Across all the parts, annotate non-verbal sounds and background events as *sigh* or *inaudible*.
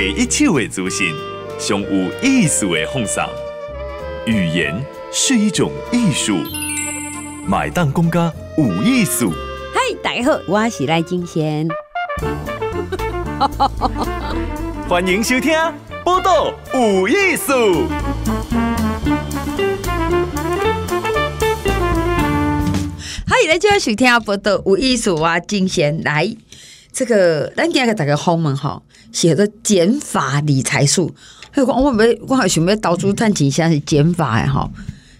给一切为祖先上有意思的方式。语言是一种艺术，买单公家有艺术。嗨，大家好，我是赖金贤，欢迎收听《波导有艺术》。嗨，来就要收听《波导有艺术》，我金贤来。这个咱今日个大家封面哈写的减法理财术，我我我好想欲到处探新鲜是减法哎吼，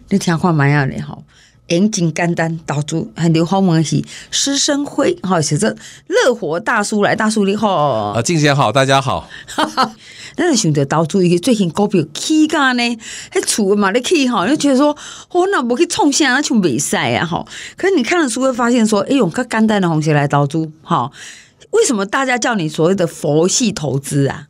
你听看买啊嘞哈，眼睛干单，导处很流封门是师生会哈，写着乐活大叔来大叔你好，啊，静姐好，大家好。那 *laughs* 想着导处一个最近高标起价呢，还出嘛的起哈，就觉得说我那不去冲线，那就没晒啊哈。可是你看了书会发现说，哎呦，干单的红鞋来导处哈。为什么大家叫你所谓的“佛系投资”啊？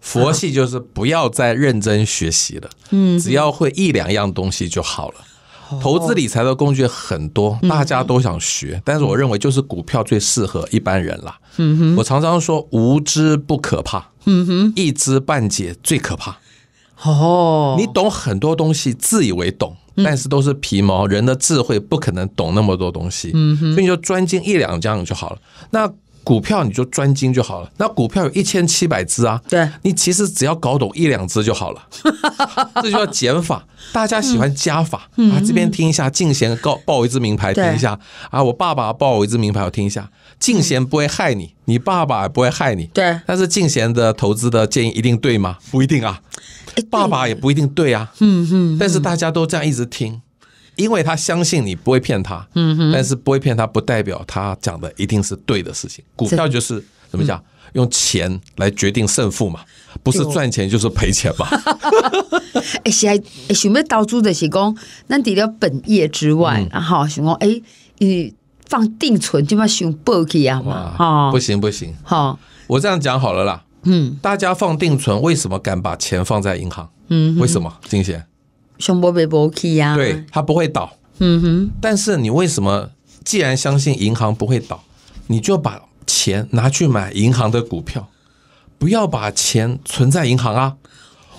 佛系就是不要再认真学习了，嗯，只要会一两样东西就好了。投资理财的工具很多，大家都想学，但是我认为就是股票最适合一般人啦。嗯哼，我常常说无知不可怕，嗯哼，一知半解最可怕。哦，你懂很多东西，自以为懂，但是都是皮毛。人的智慧不可能懂那么多东西，嗯哼，所以你就专精一两样就好了。那股票你就专精就好了。那股票有一千七百只啊，对，你其实只要搞懂一两只就好了，*laughs* 这就叫减法。大家喜欢加法啊，这边听一下，静贤告报一只名牌听一下啊，我爸爸报我一只名牌，我听一下。静贤不会害你，你爸爸不会害你，对。但是静贤的投资的建议一定对吗？不一定啊，爸爸也不一定对啊。嗯嗯，但是大家都这样一直听。因为他相信你不会骗他，但是不会骗他不代表他讲的一定是对的事情。股票就是怎么讲，用钱来决定胜负嘛，不是赚钱就是赔钱吧。*laughs* 哎，是哎，熊咩到处在讲，咱除了本业之外，然后熊讲哎，你放定存就要熊搏去啊嘛，哈，不行不行，好，我这样讲好了啦。嗯，大家放定存，为什么敢把钱放在银行？嗯，为什么？金贤。熊不被抛弃呀？对，它不会倒。嗯哼。但是你为什么既然相信银行不会倒，你就把钱拿去买银行的股票，不要把钱存在银行啊？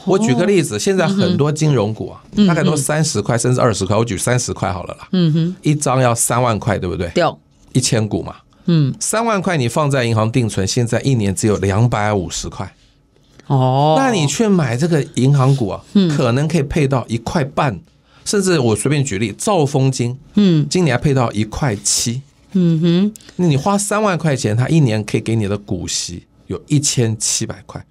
我举个例子，现在很多金融股啊，大概都三十块，甚至二十块。我举三十块好了啦。嗯哼。一张要三万块，对不对？对。一千股嘛。嗯。三万块你放在银行定存，现在一年只有两百五十块。哦，那你去买这个银行股啊，可能可以配到一块半，甚至我随便举例，兆丰金，嗯，今年配到一块七，嗯哼，那你花三万块钱，它一年可以给你的股息有一千七百块，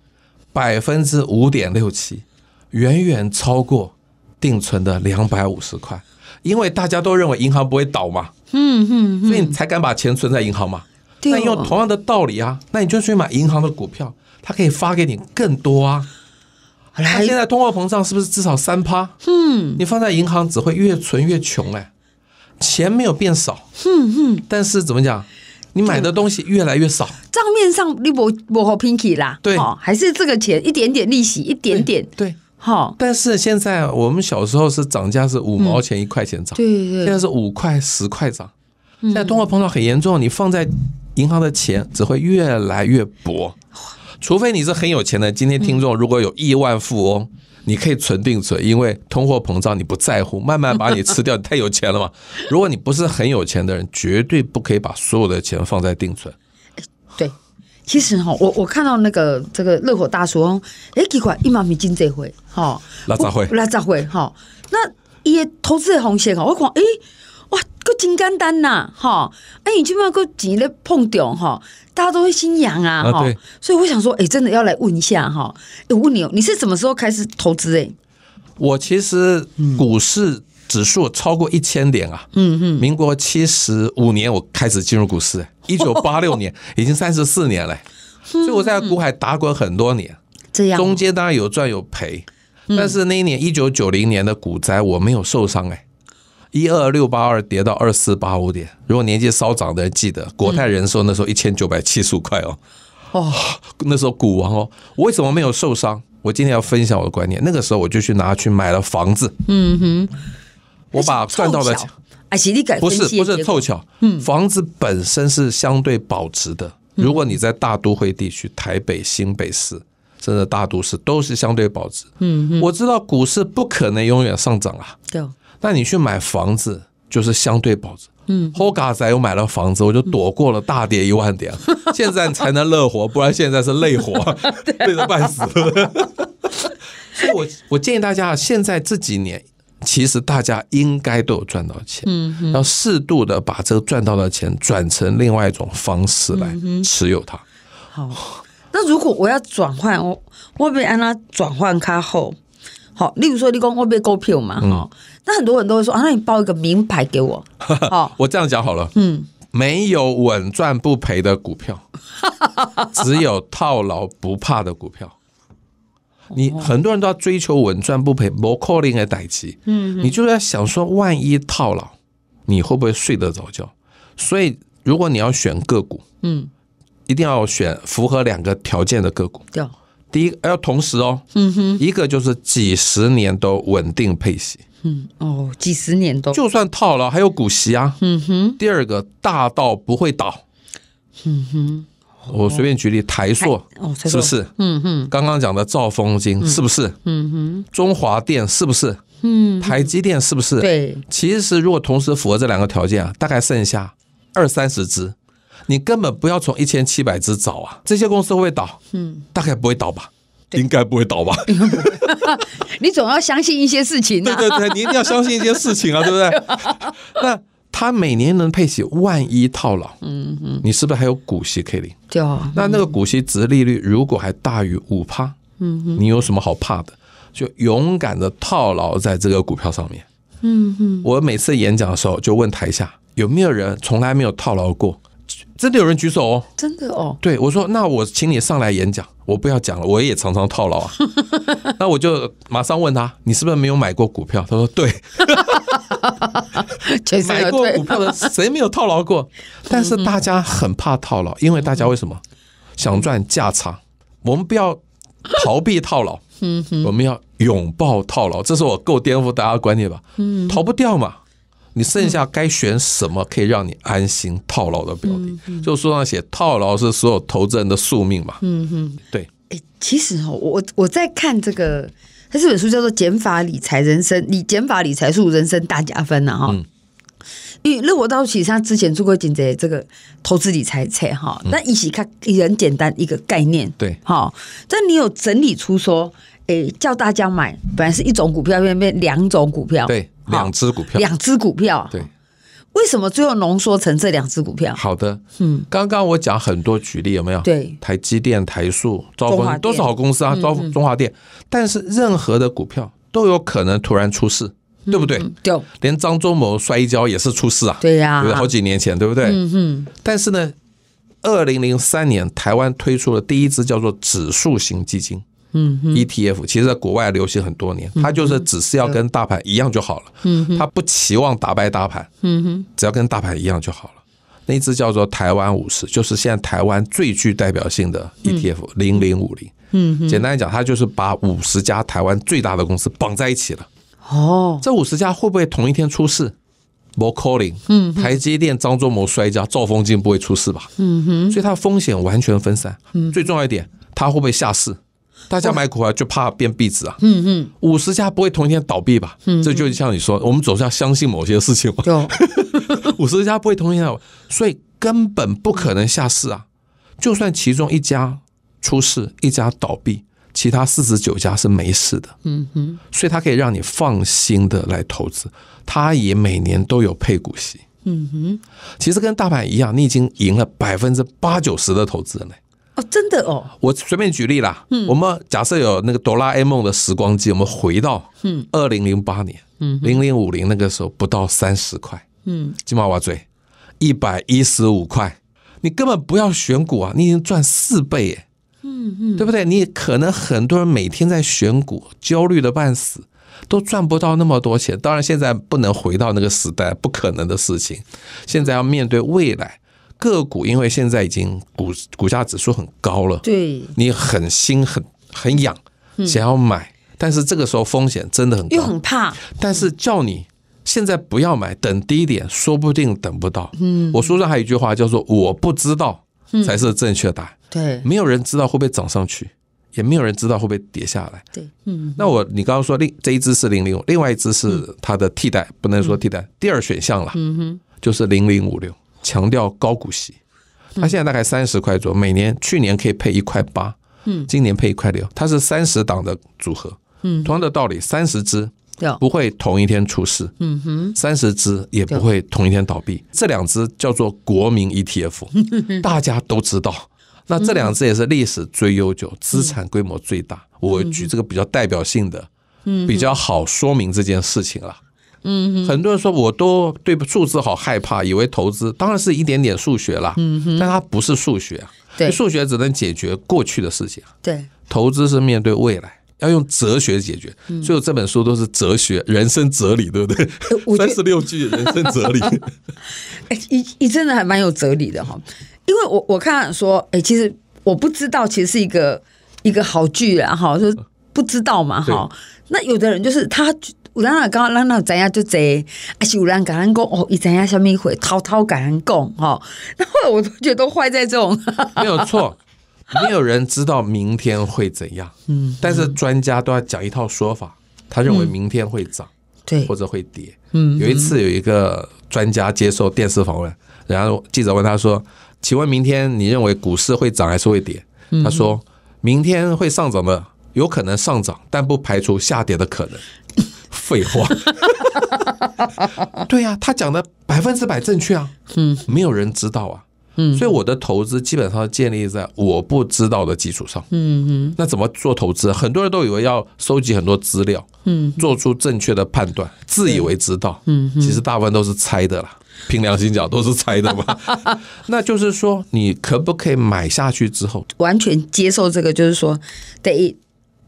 百分之五点六七，远远超过定存的两百五十块，因为大家都认为银行不会倒嘛，嗯哼，所以你才敢把钱存在银行嘛。那用同样的道理啊，那你就去买银行的股票。他可以发给你更多啊！他现在通货膨胀是不是至少三趴？嗯，你放在银行只会越存越穷哎，钱没有变少，嗯嗯，但是怎么讲？你买的东西越来越少，账面上你不不和 pink y 啦，对，还是这个钱一点点利息一点点，对，哈。但是现在我们小时候是涨价是五毛钱一块钱涨，对对，现在是五块十块涨。现在通货膨胀很严重，你放在银行的钱只会越来越薄。除非你是很有钱的，今天听众如果有亿万富翁，你可以存定存，因为通货膨胀你不在乎，慢慢把你吃掉，你太有钱了嘛。*laughs* 如果你不是很有钱的人，绝对不可以把所有的钱放在定存。对，其实哈，我我看到那个这个乐火大叔，哎，奇怪，一毛米金这回，哈，垃圾会？垃圾会哈，那也投资风险啊，我讲，哎。够金刚丹呐，哈！哎，你去摸个钱在碰掉哈，大家都会心痒啊，哈！所以我想说，哎，真的要来问一下哈，我问你哦，你是什么时候开始投资？哎，我其实股市指数超过一千点啊，嗯嗯，民国七十五年我开始进入股市，一九八六年 *laughs* 已经三十四年了，所以我在股海打滚很多年，这样中间当然有赚有赔，但是那一年一九九零年的股灾我没有受伤哎。一二六八二跌到二四八五点，如果年纪稍长的记得，国泰人寿那时候一千九百七十五块哦，哦，那时候股王哦，我为什么没有受伤？我今天要分享我的观念，那个时候我就去拿去买了房子，嗯哼，我把赚到的钱，不是不是凑巧，房子本身是相对保值的。如果你在大都会地区，台北、新北市，真的大都市都是相对保值。嗯，我知道股市不可能永远上涨啊。对。那你去买房子就是相对保值。嗯，后嘎仔又买了房子，我就躲过了大跌一万点，*laughs* 现在才能乐活，不然现在是累活，*laughs* 累得半死。*laughs* 所以我我建议大家啊，现在这几年其实大家应该都有赚到钱，要适度的把这个赚到的钱转成另外一种方式来持有它。好，那如果我要转换，我我被安它转换卡后。好，例如说你讲会不会股票嘛？哦，那很多人都会说啊，那你报一个名牌给我。好，*laughs* 我这样讲好了。嗯，没有稳赚不赔的股票，*laughs* 只有套牢不怕的股票。你很多人都要追求稳赚不赔，摩扣灵的代机。嗯，你就在想说，万一套牢，你会不会睡得着觉？所以，如果你要选个股，嗯，一定要选符合两个条件的个股。对。第一要同时哦，嗯哼，一个就是几十年都稳定配息，嗯哦，几十年都就算套牢还有股息啊，嗯哼。第二个大到不会倒，嗯哼。我随便举例台硕，是不是？嗯哼。刚刚讲的兆丰金是不是？嗯哼。中华电是不是？嗯。台积电是不是？对。其实如果同时符合这两个条件啊，大概剩下二三十只。你根本不要从一千七百只找啊，这些公司会倒，嗯，大概不会倒吧？应该不会倒吧？*laughs* 你总要相信一些事情。对对对，你一定要相信一些事情啊，*laughs* 对不对？那他每年能配起万一套牢，嗯嗯，你是不是还有股息 K 零？有。那那个股息值利率如果还大于五趴，嗯哼，你有什么好怕的？就勇敢的套牢在这个股票上面，嗯哼。我每次演讲的时候就问台下有没有人从来没有套牢过。真的有人举手哦！真的哦！对，我说，那我请你上来演讲。我不要讲了，我也常常套牢。啊。*laughs* 那我就马上问他，你是不是没有买过股票？他说：“对。*laughs* ”买过股票的谁没有套牢过？但是大家很怕套牢，因为大家为什么想赚价差？我们不要逃避套牢，我们要拥抱套牢。这是我够颠覆大家观念吧？嗯，逃不掉嘛。你剩下该选什么可以让你安心套牢的标的？就书上写，套牢是所有投资人的宿命嘛？嗯哼，对。哎，其实哦，我我在看这个，他这本书叫做《减法理财人生》，你减法理财术人生大加分了哈。嗯。因为乐活大其实他之前做过几节这个投资理财册哈，那一起看也很简单一个概念。对。好，但你有整理出说，哎，叫大家买，本来是一种股票，变变两种股票。对。两只股票，两只股票，对，为什么最后浓缩成这两只股票？好的，嗯，刚刚我讲很多举例，有没有？对，台积电、台塑、中分都是好公司啊，中中华电。但是任何的股票都有可能突然出事，对不对？对。连张忠谋摔一跤也是出事啊，对呀，好几年前，对不对？嗯哼。但是呢，二零零三年台湾推出了第一只叫做指数型基金。嗯，ETF 其实，在国外流行很多年，它就是只是要跟大盘一样就好了，嗯，它不期望打败大盘，嗯哼，只要跟大盘一样就好了。那只叫做台湾五十，就是现在台湾最具代表性的 ETF 零零五零，嗯哼，简单讲，它就是把五十家台湾最大的公司绑在一起了。哦，这五十家会不会同一天出事？摩 calling，嗯，台积电张忠谋摔跤，赵丰金不会出事吧？嗯哼，所以它风险完全分散。嗯，最重要一点，它会不会下市？大家买股票就怕变壁纸啊！嗯嗯，五十家不会同一天倒闭吧？嗯，这就像你说，我们总是要相信某些事情嘛。*laughs* 五十家不会同一天，倒，所以根本不可能下市啊！就算其中一家出事，一家倒闭，其他四十九家是没事的。嗯哼，所以它可以让你放心的来投资，它也每年都有配股息。嗯哼，其实跟大盘一样，你已经赢了百分之八九十的投资人嘞。哦，真的哦！我随便举例啦。我们假设有那个哆啦 A 梦的时光机，我们回到二零零八年，嗯零零五零那个时候不到三十块，嗯，金毛娃嘴一百一十五块，你根本不要选股啊！你已经赚四倍耶，嗯嗯，对不对？你可能很多人每天在选股，焦虑的半死，都赚不到那么多钱。当然现在不能回到那个时代，不可能的事情。现在要面对未来。个股因为现在已经股股价指数很高了，对，你很心很很痒，想要买，但是这个时候风险真的很高，又很怕。但是叫你现在不要买，等低点，说不定等不到。嗯，我书上还有一句话叫做“我不知道”，才是正确答案。对，没有人知道会不会涨上去，也没有人知道会不会跌下来。对，嗯。那我你刚刚说，另这一只是零零五，另外一只是它的替代，不能说替代，第二选项了，嗯哼，就是零零五六。强调高股息，它现在大概三十块左右，每年去年可以配一块八，嗯，今年配一块六，它是三十档的组合，嗯，同样的道理，三十只，不会同一天出事，嗯哼，三十只也不会同一天倒闭，这两只叫做国民 ETF，*laughs* 大家都知道，那这两只也是历史最悠久、资产规模最大，我举这个比较代表性的，比较好说明这件事情了。嗯，很多人说我都对数字好害怕，以为投资当然是一点点数学了，嗯哼，但它不是数学，对，数学只能解决过去的事情，对，投资是面对未来，要用哲学解决，所以这本书都是哲学人生哲理，对不对？三十六句人生哲理，*laughs* 哎，一一真的还蛮有哲理的哈，因为我我看说，哎，其实我不知道，其实是一个一个好剧啊，哈，说不知道嘛，哈，那有的人就是他。有人啊，刚，让那怎样就坐啊？是乌兰跟人讲哦，一怎样什么会偷滔跟人讲哈？那 *laughs* 后来我都觉得坏在这种。*laughs* 没有错，没有人知道明天会怎样。嗯，但是专家都要讲一套说法，他认为明天会涨，对，或者会跌。嗯，有一次有一个专家接受电视访问，然后记者问他说：“请问明天你认为股市会涨还是会跌？”他说明天会上涨的，有可能上涨，但不排除下跌的可能。废话，*laughs* 对呀，他讲的百分之百正确啊，嗯，没有人知道啊，嗯，所以我的投资基本上建立在我不知道的基础上，嗯嗯，那怎么做投资？很多人都以为要收集很多资料，嗯，做出正确的判断，自以为知道，嗯，其实大部分都是猜的啦，凭良心讲都是猜的嘛，*laughs* 那就是说你可不可以买下去之后，完全接受这个？就是说得。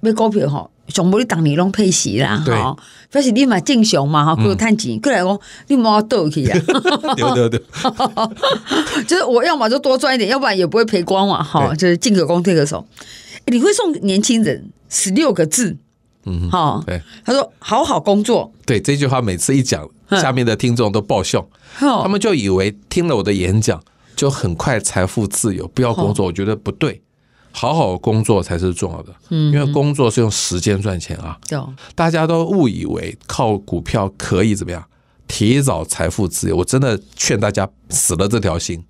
买股票哈，全部你当尼龙配息啦哈，就是你嘛正常嘛哈，去探钱，过来我你莫倒去呀。*laughs* 对对对，*laughs* 就是我要么就多赚一点，要不然也不会赔光嘛哈，就是进可攻退可守。你会送年轻人十六个字，嗯，好，他说好好工作，对这句话每次一讲，下面的听众都爆笑，他们就以为听了我的演讲就很快财富自由，不要工作，我觉得不对。好好工作才是重要的，因为工作是用时间赚钱啊。对，大家都误以为靠股票可以怎么样提早财富自由，我真的劝大家死了这条心。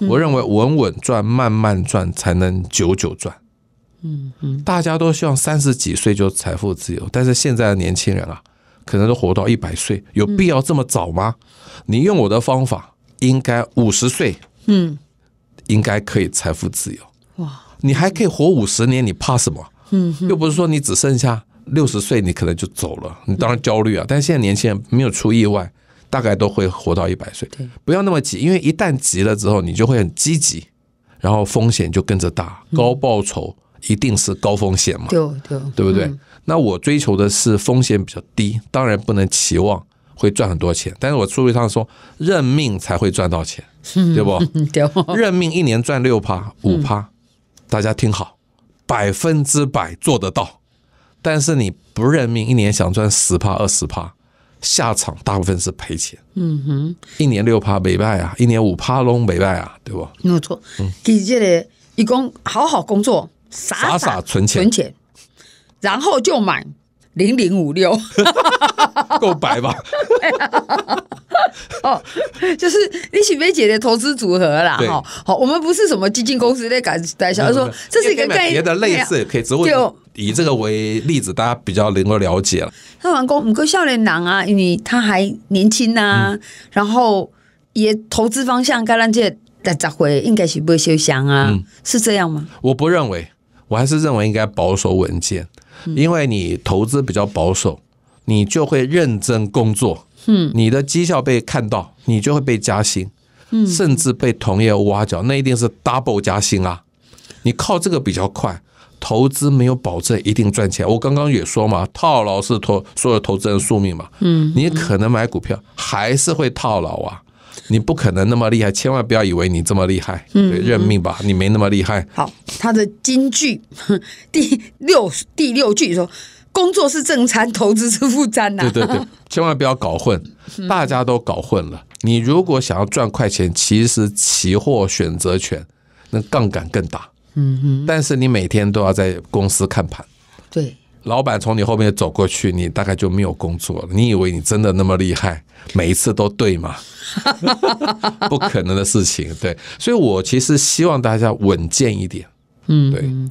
我认为稳稳赚、慢慢赚才能久久赚。嗯嗯，大家都希望三十几岁就财富自由，但是现在的年轻人啊，可能都活到一百岁，有必要这么早吗？你用我的方法，应该五十岁，嗯，应该可以财富自由。哇！你还可以活五十年，你怕什么？嗯，又不是说你只剩下六十岁，你可能就走了。你当然焦虑啊。但现在年轻人没有出意外，大概都会活到一百岁。不要那么急，因为一旦急了之后，你就会很积极，然后风险就跟着大。高报酬一定是高风险嘛？对对，对不对？那我追求的是风险比较低，当然不能期望会赚很多钱。但是我书后上说，认命才会赚到钱，对不？*laughs* 对，认命一年赚六趴五趴。大家听好，百分之百做得到，但是你不认命，一年想赚十趴、二十趴，下场大部分是赔钱。嗯哼，一年六趴没败啊，一年五趴拢没败啊，对不？没有错。嗯，其这呢，一共好好工作，傻傻存钱，存钱，然后就买零零五六，*laughs* 够白吧？*laughs* *laughs* 哦，就是你许梅姐的投资组合啦，哈，好，我们不是什么基金公司在干在，小说这是一个概念，别的类似可以，就以这个为例子，大家比较能够了解了。他完工，我们笑脸男啊，因为他还年轻呐，然后也投资方向该让界大杂回，应该是不会受啊，是这样吗？我不认为，我还是认为应该保守稳健，因为你投资比较保守，你就会认真工作。嗯，你的绩效被看到，你就会被加薪，嗯，甚至被同业挖角，那一定是 double 加薪啊！你靠这个比较快，投资没有保证一定赚钱。我刚刚也说嘛，套牢是投所有投资人宿命嘛，嗯，你可能买股票还是会套牢啊，你不可能那么厉害，千万不要以为你这么厉害，认命吧，你没那么厉害。好，他的金句 *laughs* 第六第六句说。工作是正餐，投资是负餐呐。对对对，千万不要搞混，大家都搞混了。你如果想要赚快钱，其实期货选择权那杠杆更大。嗯哼。但是你每天都要在公司看盘。对。老板从你后面走过去，你大概就没有工作了。你以为你真的那么厉害？每一次都对吗？*laughs* 不可能的事情。对。所以我其实希望大家稳健一点。嗯，对，嗯，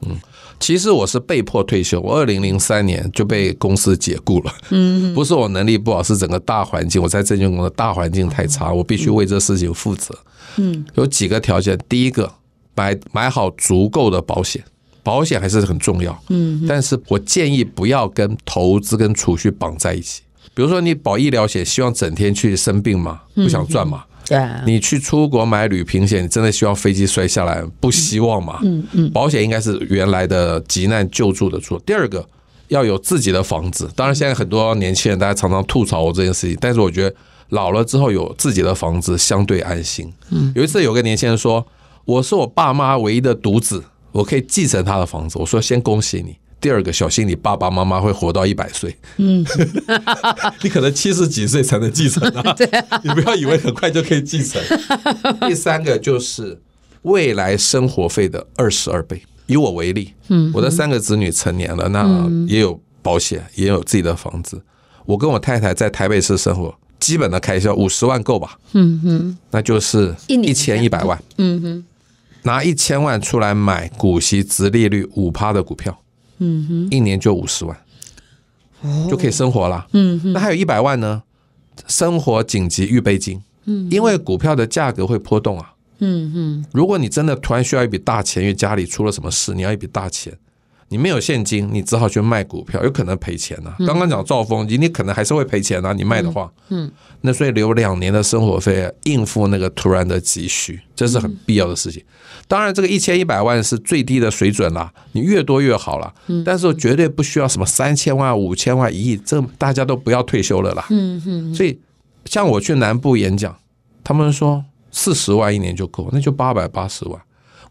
其实我是被迫退休，我二零零三年就被公司解雇了，嗯，不是我能力不好，是整个大环境，我在证券公司大环境太差，我必须为这事情负责，嗯，有几个条件，第一个，买买好足够的保险，保险还是很重要，嗯，但是我建议不要跟投资跟储蓄绑在一起，比如说你保医疗险，希望整天去生病嘛，不想赚嘛。对，你去出国买旅行险，你真的希望飞机摔下来？不希望嘛。嗯嗯，保险应该是原来的急难救助的错。第二个要有自己的房子，当然现在很多年轻人，大家常常吐槽我这件事情，但是我觉得老了之后有自己的房子相对安心。嗯，有一次有个年轻人说：“我是我爸妈唯一的独子，我可以继承他的房子。”我说：“先恭喜你。”第二个，小心你爸爸妈妈会活到一百岁，嗯，*laughs* 你可能七十几岁才能继承啊，*laughs* 对，你不要以为很快就可以继承。*laughs* 第三个就是未来生活费的二十二倍。以我为例，嗯，我的三个子女成年了，那也有保险，也有自己的房子。我跟我太太在台北市生活，基本的开销五十万够吧？嗯哼，那就是一千一百万，嗯哼，拿一千万出来买股息、直利率五趴的股票。嗯哼，一年就五十万，就可以生活了。嗯哼，那还有一百万呢，生活紧急预备金。嗯，因为股票的价格会波动啊。嗯哼，如果你真的突然需要一笔大钱，因为家里出了什么事，你要一笔大钱。你没有现金，你只好去卖股票，有可能赔钱呐。刚刚讲造风你你可能还是会赔钱呐，你卖的话。嗯，那所以留两年的生活费应付那个突然的急需，这是很必要的事情。当然，这个一千一百万是最低的水准啦，你越多越好了。嗯，但是绝对不需要什么三千万、五千万、一亿，这大家都不要退休了啦。嗯嗯。所以，像我去南部演讲，他们说四十万一年就够，那就八百八十万。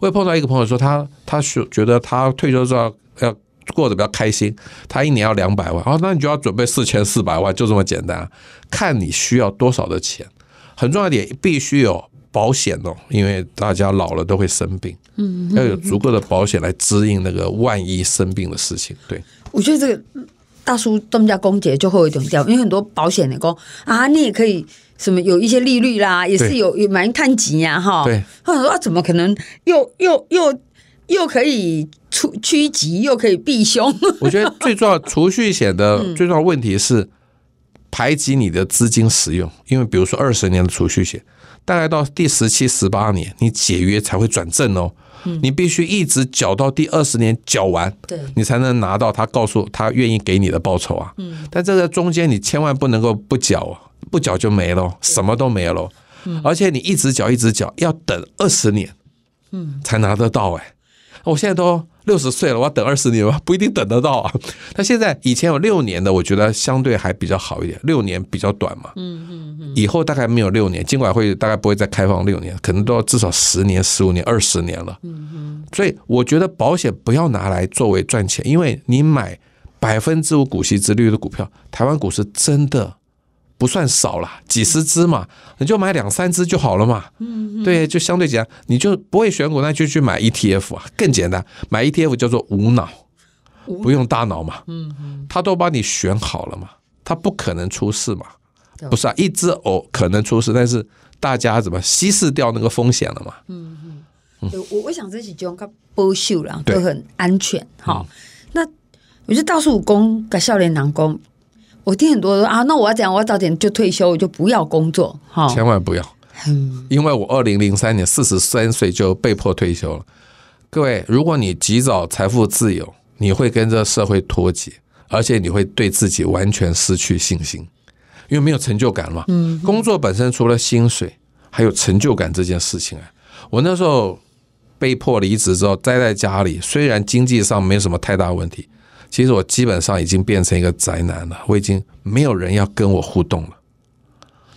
我碰到一个朋友说，他他是觉得他退休之后要过得比较开心，他一年要两百万，哦，那你就要准备四千四百万，就这么简单。看你需要多少的钱，很重要一点，必须有保险哦，因为大家老了都会生病，嗯，要有足够的保险来支应那个万一生病的事情。对，我觉得这个。大叔他家公姐就会有一种掉，因为很多保险的工啊，你也可以什么有一些利率啦，也是有有蛮看急呀哈。对，我想说，怎么可能又又又又可以出趋急，又可以避凶？我觉得最重要 *laughs* 储蓄险的最重要问题是排挤你的资金使用，因为比如说二十年的储蓄险，大概到第十七、十八年，你解约才会转正哦。你必须一直缴到第二十年缴完，对，你才能拿到他告诉他愿意给你的报酬啊。嗯，但这个中间你千万不能够不缴不缴就没了，什么都没了。嗯，而且你一直缴一直缴，要等二十年，嗯，才拿得到哎。我现在都。六十岁了，我要等二十年吗？*laughs* 不一定等得到啊。那现在以前有六年的，我觉得相对还比较好一点，六年比较短嘛。嗯嗯嗯。以后大概没有六年，尽管会大概不会再开放六年，可能都要至少十年、十五年、二十年了。嗯嗯。所以我觉得保险不要拿来作为赚钱，因为你买百分之五股息之率的股票，台湾股市真的。不算少啦，几十只嘛，你就买两三只就好了嘛。嗯，对，就相对简单。你就不会选股，那就去买 ETF 啊，更简单。买 ETF 叫做无脑，不用大脑嘛。嗯他都帮你选好了嘛，他不可能出事嘛。不是啊，一只哦可能出事，但是大家怎么稀释掉那个风险了嘛？嗯嗯，我我想这几种个波袖啦都很安全。好，那我就倒术五公，跟少年郎公，我听很多人啊，那我要怎样？我要早点就退休，我就不要工作哈！千万不要，因为我二零零三年四十三岁就被迫退休了。各位，如果你及早财富自由，你会跟这社会脱节，而且你会对自己完全失去信心，因为没有成就感了。嗯，工作本身除了薪水，还有成就感这件事情啊。我那时候被迫离职之后，待在家里，虽然经济上没什么太大问题。其实我基本上已经变成一个宅男了，我已经没有人要跟我互动了，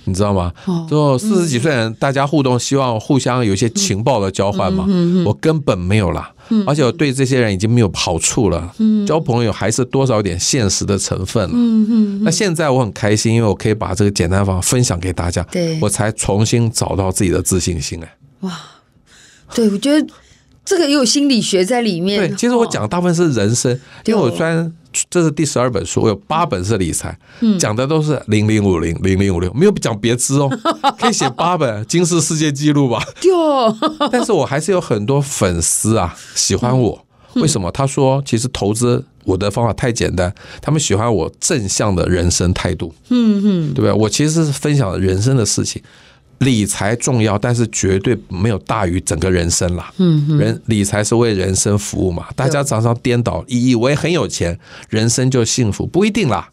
你知道吗？就四十几岁人，大家互动，希望互相有一些情报的交换嘛。我根本没有啦。而且我对这些人已经没有好处了。交朋友还是多少点现实的成分了。那现在我很开心，因为我可以把这个简单方法分享给大家，我才重新找到自己的自信心。哎，哇，对我觉得。这个也有心理学在里面。对，其实我讲大部分是人生，因为我专这是第十二本书，我有八本是理财，讲的都是零零五零零零五六，没有讲别支哦，*laughs* 可以写八本金氏世界纪录吧。对，但是我还是有很多粉丝啊喜欢我，为什么？他说其实投资我的方法太简单，他们喜欢我正向的人生态度。嗯嗯，对不对？我其实是分享人生的事情。理财重要，但是绝对没有大于整个人生啦。嗯，人理财是为人生服务嘛？大家常常颠倒，以为很有钱，人生就幸福，不一定啦。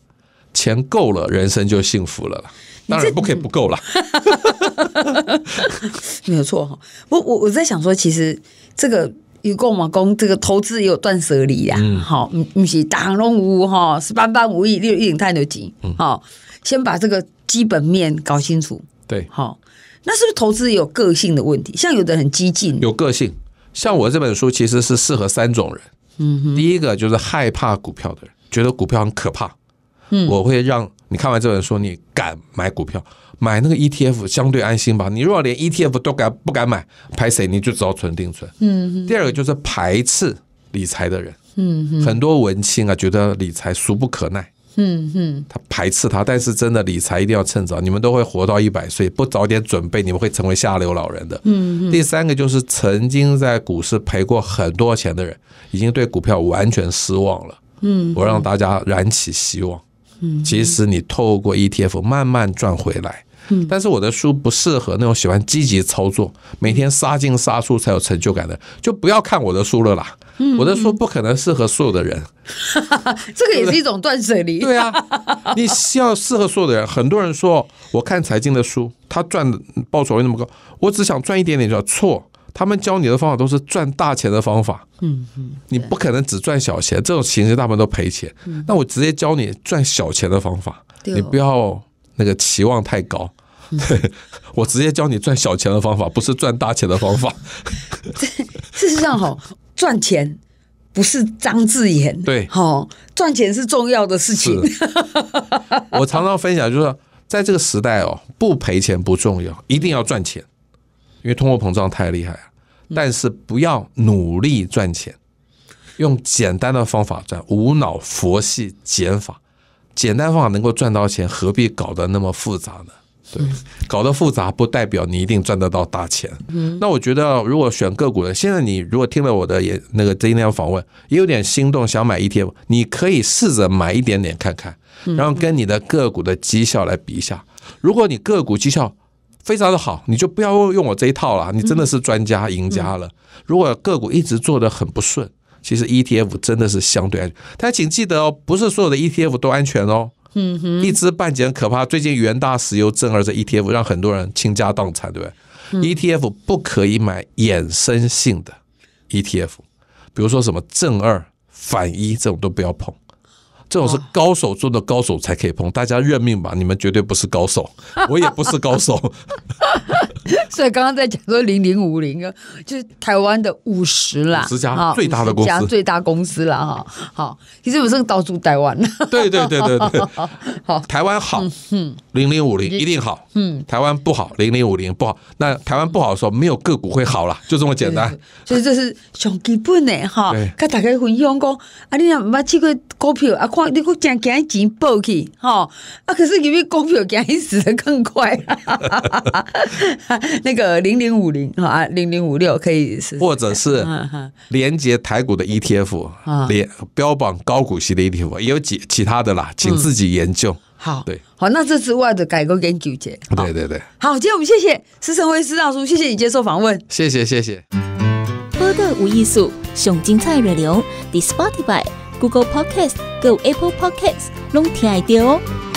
钱够了，人生就幸福了啦。当然不可以不够了。*laughs* 没有错哈。我我我在想说，其实这个有够吗？工这个投资也有断舍离呀。嗯，好，嗯，唔是打龙无屋哈，是班般无义六一点太牛级。嗯，好，先把这个基本面搞清楚。对，好。那是不是投资有个性的问题？像有的很激进，有个性。像我这本书其实是适合三种人。嗯哼。第一个就是害怕股票的人，觉得股票很可怕。嗯，我会让你看完这本书，你敢买股票？买那个 ETF 相对安心吧。你如果连 ETF 都敢不敢买，拍谁你就道存定存。嗯哼。第二个就是排斥理财的人。嗯哼。很多文青啊，觉得理财俗不可耐。嗯哼，他排斥他，但是真的理财一定要趁早。你们都会活到一百岁，不早点准备，你们会成为下流老人的。嗯，第三个就是曾经在股市赔过很多钱的人，已经对股票完全失望了。嗯，我让大家燃起希望。嗯，其实你透过 ETF 慢慢赚回来。但是我的书不适合那种喜欢积极操作、每天杀进杀出才有成就感的，就不要看我的书了啦。我的书不可能适合所有的人，*laughs* 这个也是一种断舍离。*laughs* 对啊，你需要适合所有的人。很多人说我看财经的书，他赚的报酬率那么高，我只想赚一点点就错。他们教你的方法都是赚大钱的方法。嗯嗯，你不可能只赚小钱，这种形式大部分都赔钱。那我直接教你赚小钱的方法，你不要那个期望太高。*laughs* 我直接教你赚小钱的方法，不是赚大钱的方法。*laughs* 事实上，哈，赚钱不是张志远对，哈，赚钱是重要的事情。*laughs* 我常常分享，就是在这个时代哦，不赔钱不重要，一定要赚钱，因为通货膨胀太厉害了。但是不要努力赚钱，用简单的方法赚，无脑佛系减法，简单方法能够赚到钱，何必搞得那么复杂呢？对，搞得复杂不代表你一定赚得到大钱。那我觉得，如果选个股的，现在你如果听了我的也那个今天访问，也有点心动想买 ETF，你可以试着买一点点看看，然后跟你的个股的绩效来比一下。如果你个股绩效非常的好，你就不要用我这一套了，你真的是专家赢家了。如果个股一直做的很不顺，其实 ETF 真的是相对安全，但请记得哦，不是所有的 ETF 都安全哦。嗯哼，一知半解很可怕。最近元大石油正二这 ETF，让很多人倾家荡产，对不对？ETF 不可以买衍生性的 ETF，比如说什么正二、反一这种都不要碰，这种是高手中的高手才可以碰。大家认命吧，你们绝对不是高手，我也不是高手。*laughs* *laughs* 所以刚刚在讲说零零五零，啊，就是台湾的五十啦，十家最大的公司，最大公司啦，哈，好，其实我是到处台湾，对对对对对，*laughs* 好，台湾好，嗯，零零五零一定好，嗯，台湾不好，零零五零不好，那台湾不好说没有个股会好了，就这么简单，所以这是上基本的哈，跟大家分享讲，啊，你啊唔系去过股票啊，看你个赚几钱爆去，哈，啊可是因为股票赚死的更快。*laughs* *laughs* 那个零零五零啊，零零五六可以，或者是连接台股的 ETF，连标榜高股息的 ETF，也有几其他的啦，请自己研究。好，对，好，那这之外的改革跟纠结，对对对，好，今天我们谢谢施成辉施大叔，谢谢你接受访问，谢谢谢谢。播客无艺术，熊精彩内流 t h e Spotify Google Podcasts Go Apple Podcasts 拢听得到。